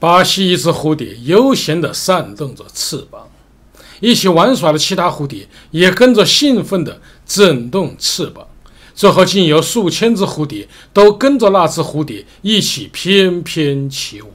巴西一只蝴蝶悠闲地扇动着翅膀，一起玩耍的其他蝴蝶也跟着兴奋地震动翅膀，最后竟有数千只蝴蝶都跟着那只蝴蝶一起翩翩起舞。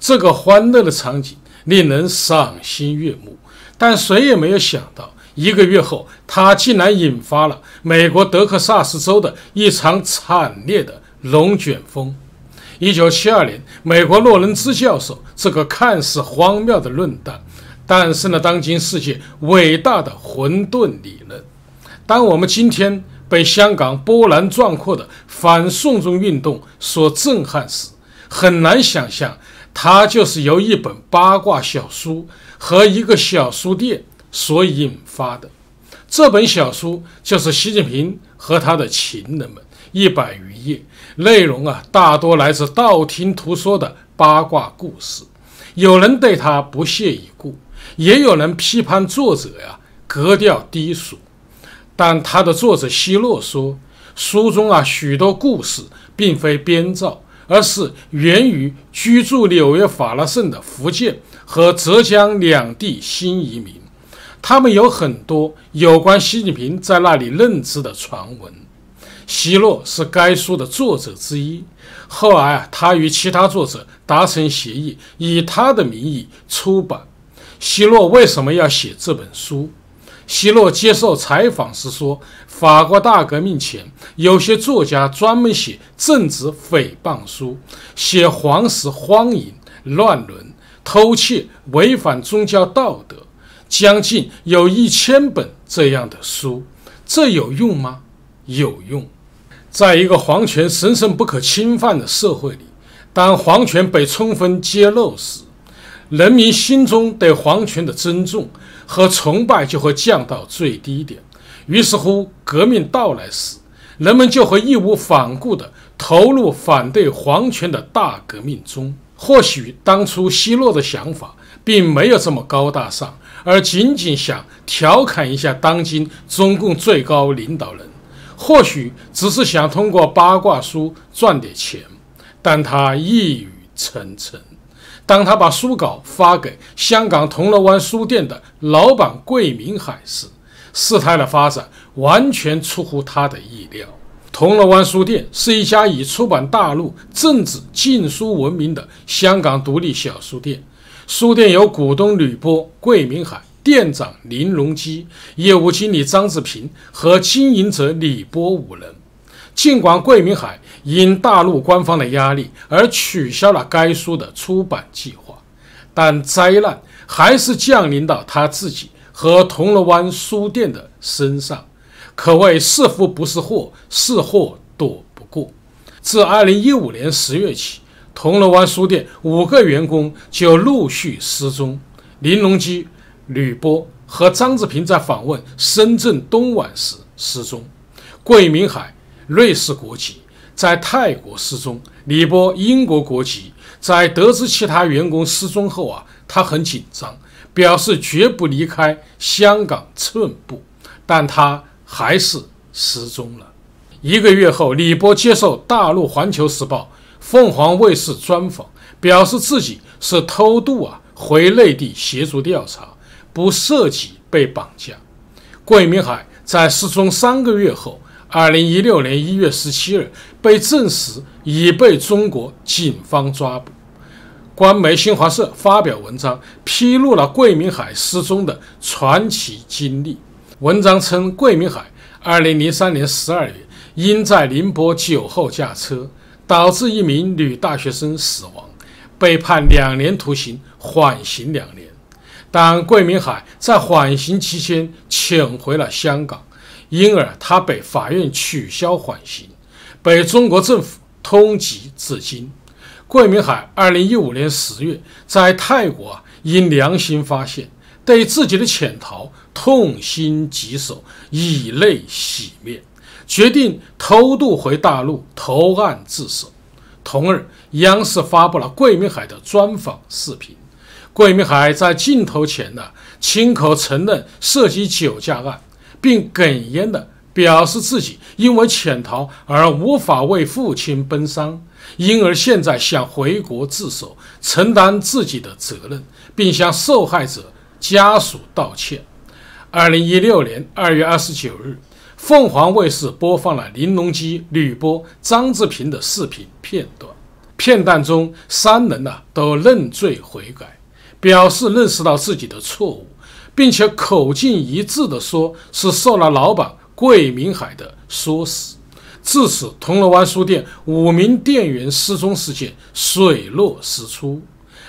这个欢乐的场景令人赏心悦目，但谁也没有想到，一个月后，它竟然引发了美国德克萨斯州的一场惨烈的龙卷风。一九七二年，美国洛伦兹教授这个看似荒谬的论断，诞生了当今世界伟大的混沌理论。当我们今天被香港波澜壮阔的反送中运动所震撼时，很难想象它就是由一本八卦小书和一个小书店所引发的。这本小书就是习近平和他的情人们。一百余页，内容啊，大多来自道听途说的八卦故事。有人对他不屑一顾，也有人批判作者呀格调低俗。但他的作者希洛说，书中啊许多故事并非编造，而是源于居住纽约法拉盛的福建和浙江两地新移民，他们有很多有关习近平在那里任职的传闻。希洛是该书的作者之一。后来啊，他与其他作者达成协议，以他的名义出版。希洛为什么要写这本书？希洛接受采访时说：“法国大革命前，有些作家专门写政治诽谤书，写皇室荒淫、乱伦、偷窃、违反宗教道德，将近有一千本这样的书。这有用吗？有用。”在一个皇权神圣不可侵犯的社会里，当皇权被充分揭露时，人民心中对皇权的尊重和崇拜就会降到最低点。于是乎，革命到来时，人们就会义无反顾地投入反对皇权的大革命中。或许当初奚落的想法并没有这么高大上，而仅仅想调侃一下当今中共最高领导人。或许只是想通过八卦书赚点钱，但他一语成谶。当他把书稿发给香港铜锣湾书店的老板桂明海时，事态的发展完全出乎他的意料。铜锣湾书店是一家以出版大陆政治禁书闻名的香港独立小书店，书店由股东吕波、桂明海。店长林隆基、业务经理张志平和经营者李波五人，尽管桂明海因大陆官方的压力而取消了该书的出版计划，但灾难还是降临到他自己和铜锣湾书店的身上，可谓是福不是祸，是祸躲不过。自2015年10月起，铜锣湾书店五个员工就陆续失踪，林隆基。吕波和张志平在访问深圳东莞时失踪，桂明海瑞士国籍在泰国失踪，李波英国国籍在得知其他员工失踪后啊，他很紧张，表示绝不离开香港寸步，但他还是失踪了。一个月后，李波接受大陆《环球时报》、凤凰卫视专访，表示自己是偷渡啊回内地协助调查。不涉及被绑架。桂明海在失踪三个月后，二零一六年一月十七日被证实已被中国警方抓捕。官媒新华社发表文章披露了桂明海失踪的传奇经历。文章称，桂明海二零零三年十二月因在宁波酒后驾车导致一名女大学生死亡，被判两年徒刑，缓刑两年。但桂明海在缓刑期间潜回了香港，因而他被法院取消缓刑，被中国政府通缉至今。桂明海二零一五年十月在泰国啊，因良心发现，对自己的潜逃痛心疾首，以泪洗面，决定偷渡回大陆投案自首。同日，央视发布了桂明海的专访视频。桂明海在镜头前呢，亲口承认涉及酒驾案，并哽咽的表示自己因为潜逃而无法为父亲奔丧，因而现在想回国自首，承担自己的责任，并向受害者家属道歉。二零一六年二月二十九日，凤凰卫视播放了林隆基、吕波、张志平的视频片段，片段中三人呢都认罪悔改。表示认识到自己的错误，并且口径一致地说是受了老板桂明海的唆使。至此，铜锣湾书店五名店员失踪事件水落石出。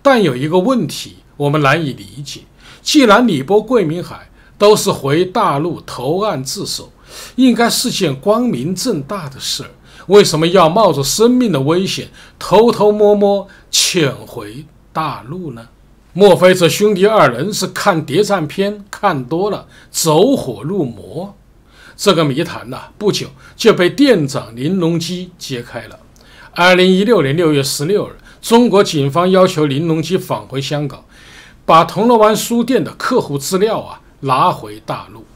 但有一个问题我们难以理解：既然李波、桂明海都是回大陆投案自首，应该是件光明正大的事儿，为什么要冒着生命的危险偷偷摸摸潜回大陆呢？莫非这兄弟二人是看谍战片看多了，走火入魔？这个谜团呢，不久就被店长林隆基揭开了。二零一六年六月十六日，中国警方要求林隆基返回香港，把铜锣湾书店的客户资料啊拿回大陆。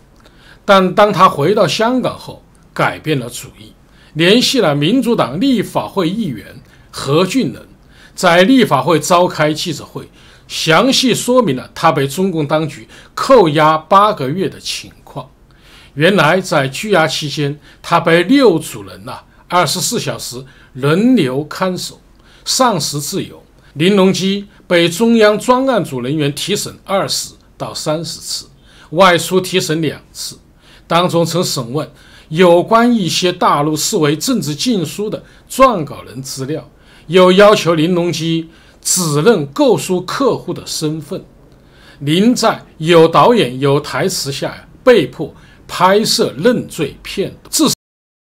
但当他回到香港后，改变了主意，联系了民主党立法会议员何俊仁，在立法会召开记者会。详细说明了他被中共当局扣押八个月的情况。原来在拘押期间，他被六组人呐二十四小时轮流看守，丧失自由。林隆基被中央专案组人员提审二十到三十次，外出提审两次，当中曾审问有关一些大陆视为政治禁书的撰稿人资料，又要求林隆基。只认购书客户的身份。您在有导演、有台词下呀，被迫拍摄认罪片。至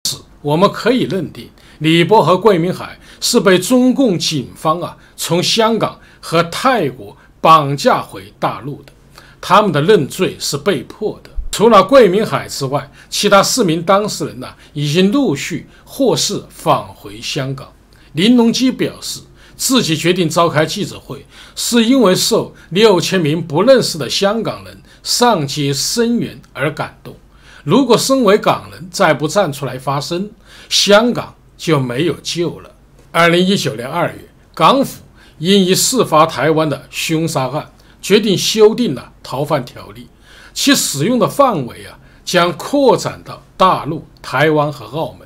此，我们可以认定李波和桂明海是被中共警方啊从香港和泰国绑架回大陆的。他们的认罪是被迫的。除了桂明海之外，其他四名当事人呢已经陆续获释返回香港。林隆基表示。自己决定召开记者会，是因为受六千名不认识的香港人上街声援而感动。如果身为港人再不站出来发声，香港就没有救了。二零一九年二月，港府因一事发台湾的凶杀案，决定修订了逃犯条例，其使用的范围啊将扩展到大陆、台湾和澳门。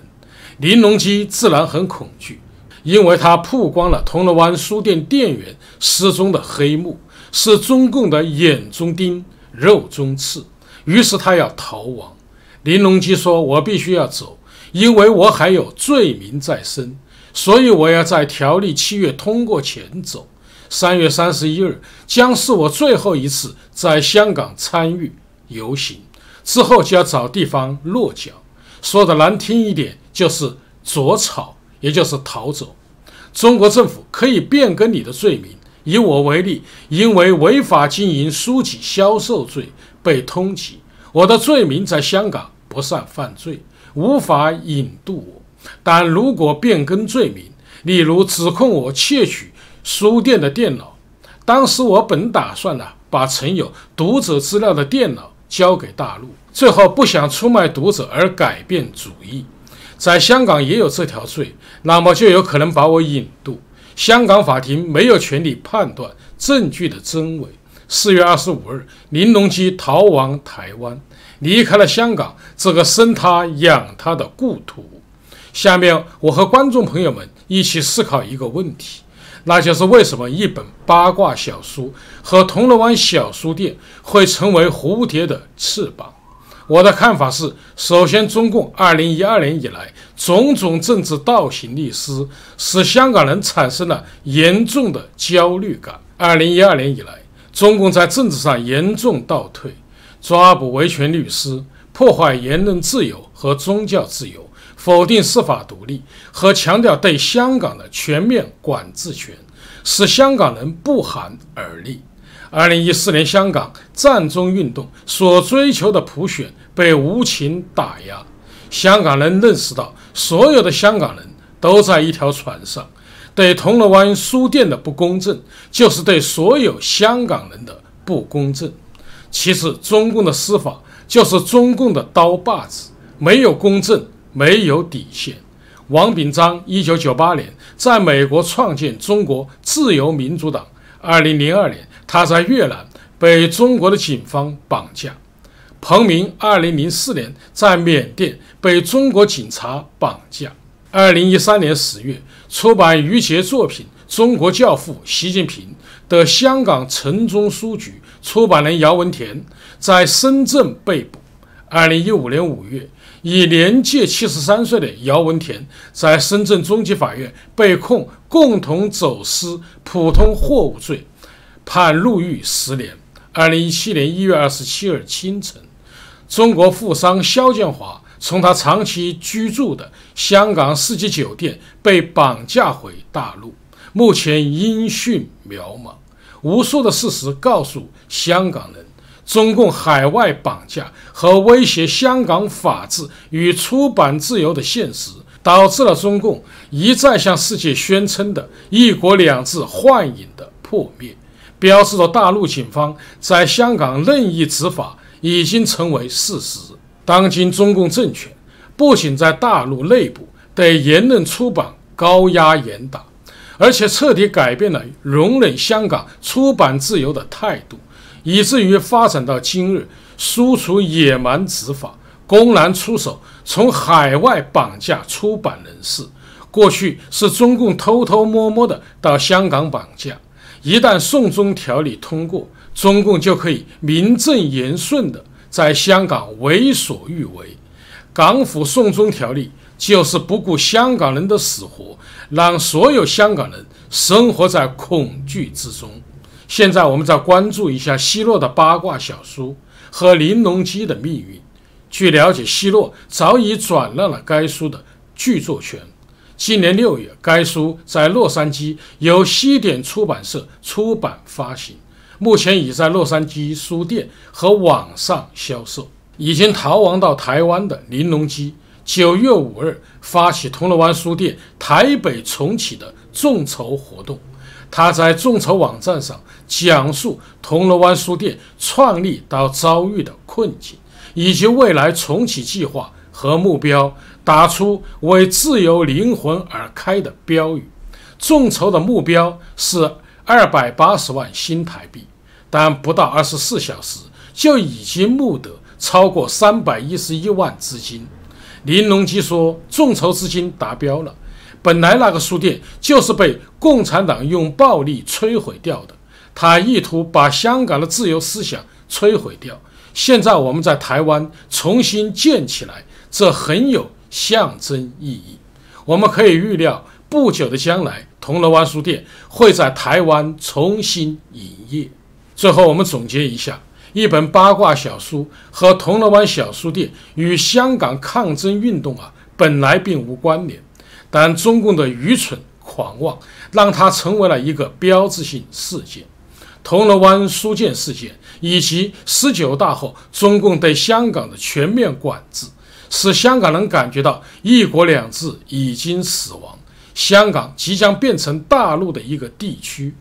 林隆基自然很恐惧。因为他曝光了铜锣湾书店店员失踪的黑幕，是中共的眼中钉、肉中刺，于是他要逃亡。林隆基说：“我必须要走，因为我还有罪名在身，所以我要在条例七月通过前走。三月三十一日将是我最后一次在香港参与游行，之后就要找地方落脚。说的难听一点，就是左草，也就是逃走。”中国政府可以变更你的罪名。以我为例，因为违法经营书籍销售罪被通缉，我的罪名在香港不算犯罪，无法引渡我。但如果变更罪名，例如指控我窃取书店的电脑，当时我本打算呢把存有读者资料的电脑交给大陆，最后不想出卖读者而改变主意。在香港也有这条罪，那么就有可能把我引渡。香港法庭没有权利判断证据的真伪。四月二十五日，林隆基逃亡台湾，离开了香港这个生他养他的故土。下面，我和观众朋友们一起思考一个问题，那就是为什么一本八卦小书和铜锣湾小书店会成为蝴蝶的翅膀？我的看法是，首先，中共二零一二年以来种种政治倒行逆施，使香港人产生了严重的焦虑感。二零一二年以来，中共在政治上严重倒退，抓捕维权律师，破坏言论自由和宗教自由，否定司法独立和强调对香港的全面管制权，使香港人不寒而栗。二零一四年，香港占中运动所追求的普选被无情打压。香港人认识到，所有的香港人都在一条船上。对铜锣湾书店的不公正，就是对所有香港人的不公正。其实，中共的司法就是中共的刀把子，没有公正，没有底线。王炳章，一九九八年在美国创建中国自由民主党，二零零二年。他在越南被中国的警方绑架。彭明二零零四年在缅甸被中国警察绑架。二零一三年十月出版余杰作品《中国教父》习近平的香港城中书局出版人姚文田在深圳被捕。二零一五年五月，已年届七十三岁的姚文田在深圳中级法院被控共同走私普通货物罪。判入狱十年。二零一七年一月二十七日清晨，中国富商肖建华从他长期居住的香港四季酒店被绑架回大陆，目前音讯渺茫。无数的事实告诉香港人，中共海外绑架和威胁香港法治与出版自由的现实，导致了中共一再向世界宣称的“一国两制”幻影的破灭。标志着大陆警方在香港任意执法已经成为事实。当今中共政权不仅在大陆内部对言论出版高压严打，而且彻底改变了容忍香港出版自由的态度，以至于发展到今日，输出野蛮执法，公然出手从海外绑架出版人士。过去是中共偷偷摸摸的到香港绑架。一旦送中条例通过，中共就可以名正言顺地在香港为所欲为。港府送中条例就是不顾香港人的死活，让所有香港人生活在恐惧之中。现在，我们再关注一下奚落的八卦小书和林珑基的命运。据了解，奚落早已转让了该书的著作权。今年六月，该书在洛杉矶由西点出版社出版发行，目前已在洛杉矶书店和网上销售。已经逃亡到台湾的林隆基，九月五日发起铜锣湾书店台北重启的众筹活动。他在众筹网站上讲述铜锣湾书店创立到遭遇的困境，以及未来重启计划和目标。打出为自由灵魂而开的标语，众筹的目标是二百八十万新台币，但不到二十四小时就已经募得超过三百一十一万资金。林隆基说：“众筹资金达标了。本来那个书店就是被共产党用暴力摧毁掉的，他意图把香港的自由思想摧毁掉。现在我们在台湾重新建起来，这很有。”象征意义，我们可以预料，不久的将来，铜锣湾书店会在台湾重新营业。最后，我们总结一下：一本八卦小书和铜锣湾小书店与香港抗争运动啊，本来并无关联，但中共的愚蠢狂妄，让它成为了一个标志性事件——铜锣湾书店事件，以及十九大后中共对香港的全面管制。使香港人感觉到“一国两制”已经死亡，香港即将变成大陆的一个地区。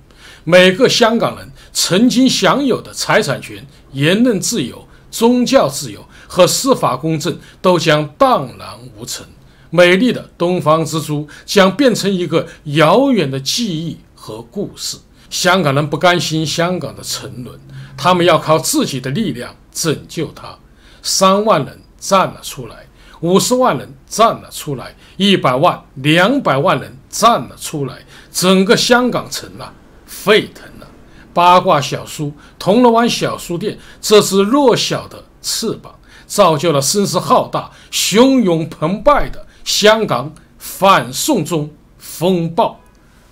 每个香港人曾经享有的财产权、言论自由、宗教自由和司法公正都将荡然无存。美丽的东方之珠将变成一个遥远的记忆和故事。香港人不甘心香港的沉沦，他们要靠自己的力量拯救它。三万人。站了出来，五十万人站了出来，一百万、两百万人站了出来，整个香港城啊沸腾了。八卦小书、铜锣湾小书店这只弱小的翅膀，造就了声势浩大、汹涌澎湃的香港反送中风暴。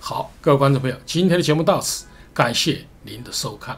好，各位观众朋友，今天的节目到此，感谢您的收看。